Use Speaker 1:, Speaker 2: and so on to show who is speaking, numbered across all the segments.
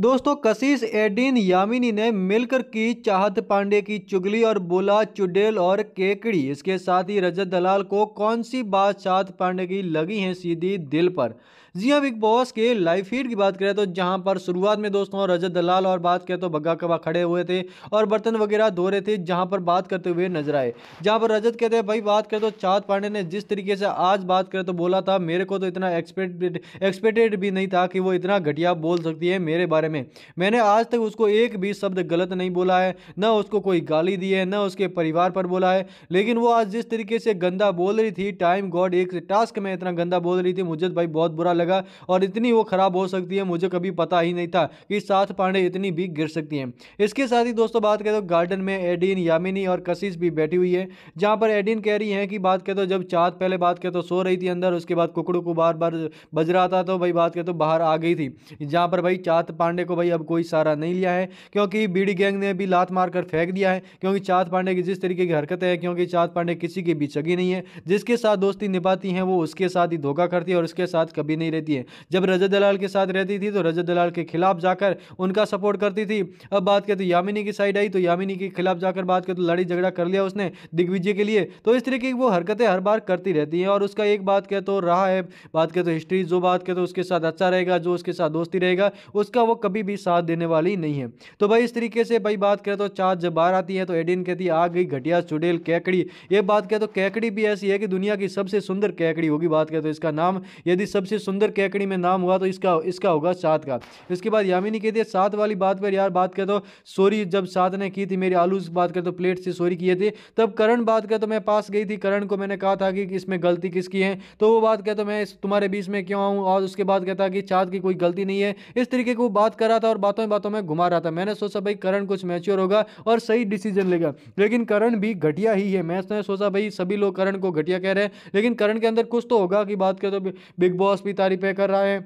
Speaker 1: दोस्तों कशिश एडीन यामिनी ने मिलकर की चाहत पांडे की चुगली और बोला चुडेल और केकड़ी इसके साथ ही रजत दलाल को कौन सी बात चाहत पांडे की लगी है सीधी दिल पर जी हाँ बिग बॉस के लाइव फीड की बात करें तो जहां पर शुरुआत में दोस्तों रजत दलाल और बात करें तो बग्गा कबा खड़े हुए थे और बर्तन वगैरह धो रहे थे जहां पर बात करते हुए नजर आए जहां पर रजत कहते हैं भाई बात करें तो चाहत पांडे ने जिस तरीके से आज बात करें तो बोला था मेरे को तो इतना एक्सपेक्टेड एक्सपेक्टेड भी नहीं था कि वो इतना घटिया बोल सकती है मेरे बारे बारे में मैंने आज तक उसको एक भी शब्द गलत नहीं बोला है न उसको कोई गाली दी है न उसके परिवार पर बोला है लेकिन वो आज जिस तरीके से गंदा बोल रही थी टाइम गॉड एक टास्क में इतना गंदा बोल रही थी मुझे भाई बहुत बुरा लगा और इतनी वो ख़राब हो सकती है मुझे कभी पता ही नहीं था कि साथ पांडे इतनी भी गिर सकती हैं इसके साथ ही दोस्तों बात करें तो गार्डन में एडिन यामिनी और कशिश भी बैठी हुई है जहाँ पर एडिन कह रही है कि बात करें तो जब चाँद पहले बात करें तो सो रही थी अंदर उसके बाद कुकड़ू को बार बार बज रहा था तो भाई बात करें तो बाहर आ गई थी जहाँ पर भाई चाँद पांडे पांडे को भाई अब कोई सहारा नहीं लिया है क्योंकि बीडी गैंग ने भी लात मारकर फेंक दिया है क्योंकि चाँद पांडे की जिस तरीके की हरकतें हैं क्योंकि चाँद पांडे किसी के बीच अगी नहीं है जिसके साथ दोस्ती निभाती हैं वो उसके साथ ही धोखा करती है और उसके साथ कभी नहीं रहती है जब रजत दलाल के साथ रहती थी तो रजत दलाल के खिलाफ जाकर उनका सपोर्ट करती थी अब बात करें तो यामिनी की साइड आई तो यामिनी के खिलाफ जाकर बात करें तो लड़ाई झगड़ा कर लिया उसने दिग्विजय के लिए तो इस तरीके की वो हरकतें हर बार करती रहती हैं और उसका एक बात कह तो रहा है बात कहते तो हिस्ट्री जो बात कहते तो उसके साथ अच्छा रहेगा जो उसके साथ दोस्ती रहेगा उसका वो कभी भी साथ देने वाली नहीं है तो भाई इस तरीके से भाई बात करें तो चाँद जब बाहर आती है तो एडिन कहती है आ गई घटिया चुड़ेल कैकड़ी ये बात करें तो कैकड़ी भी ऐसी है कि दुनिया की सबसे सुंदर कैकड़ी होगी बात करें तो इसका नाम यदि सबसे सुंदर कैकड़ी में नाम हुआ तो इसका इसका होगा सात का इसके बाद यामिनी कहती है सात वाली बात पर यार बात करें तो सोरी जब सात ने की थी मेरी आलू बात करें तो प्लेट से सोरी किए थे तब करण बात करें तो मैं पास गई थी करण को मैंने कहा था कि इसमें गलती किसकी है तो वो बात कहते तो मैं तुम्हारे बीच में क्यों आऊँ और उसके बाद कहता कि चाँद की कोई गलती नहीं है इस तरीके को बात कर रहा था और बातों में बातों में घुमा रहा था मैंने सोचा भाई करण कुछ मैच्योर होगा और सही डिसीजन लेगा लेकिन करण भी घटिया ही है मैंने तो सोचा भाई सभी लोग करण को घटिया कह रहे हैं लेकिन करण के अंदर कुछ तो होगा कि बात करें तो बिग बॉस भी तारीफें कर रहा है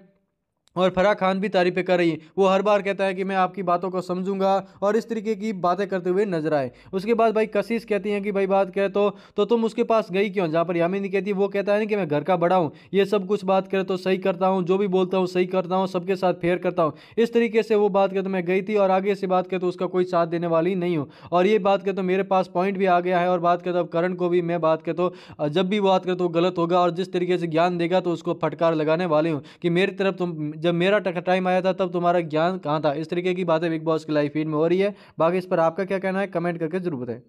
Speaker 1: और फराह खान भी तारीफें कर रही है वो हर बार कहता है कि मैं आपकी बातों को समझूंगा और इस तरीके की बातें करते हुए नजर आए उसके बाद भाई कशिश कहती हैं कि भाई बात कह तो तो तुम उसके पास गई क्यों जहाँ पर यामिनी कहती है वो कहता है ना कि मैं घर का बड़ा हूँ ये सब कुछ बात करे तो सही करता हूँ जो भी बोलता हूँ सही करता हूँ सबके साथ फेयर करता हूँ इस तरीके से वो बात कर तो मैं गई थी और आगे से बात कर तो उसका कोई साथ देने वाली नहीं हूँ और ये बात कर तो मेरे पास पॉइंट भी आ गया है और बात कर तो करण को भी मैं बात कर तो जब भी बात कर तो गलत होगा और जिस तरीके से ज्ञान देगा तो उसको फटकार लगाने वाली हूँ कि मेरी तरफ तुम जब मेरा टाइम आया था तब तुम्हारा ज्ञान कहाँ था इस तरीके की बातें बिग बॉस की लाइफ फीड में हो रही है बाकी इस पर आपका क्या कहना है कमेंट करके जरूर बताएं